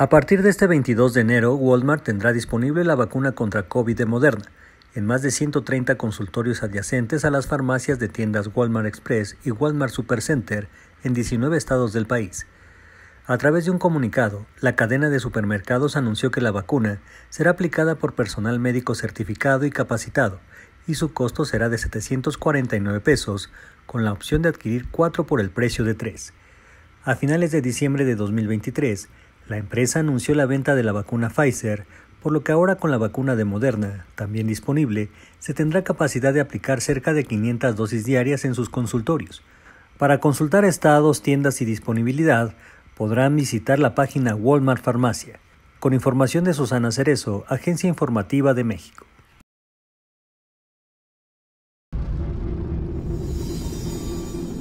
A partir de este 22 de enero, Walmart tendrá disponible la vacuna contra COVID de Moderna en más de 130 consultorios adyacentes a las farmacias de tiendas Walmart Express y Walmart Supercenter en 19 estados del país. A través de un comunicado, la cadena de supermercados anunció que la vacuna será aplicada por personal médico certificado y capacitado, y su costo será de 749 pesos, con la opción de adquirir cuatro por el precio de tres. A finales de diciembre de 2023, la empresa anunció la venta de la vacuna Pfizer, por lo que ahora con la vacuna de Moderna, también disponible, se tendrá capacidad de aplicar cerca de 500 dosis diarias en sus consultorios. Para consultar estados, tiendas y disponibilidad, podrán visitar la página Walmart Farmacia, con información de Susana Cerezo, Agencia Informativa de México.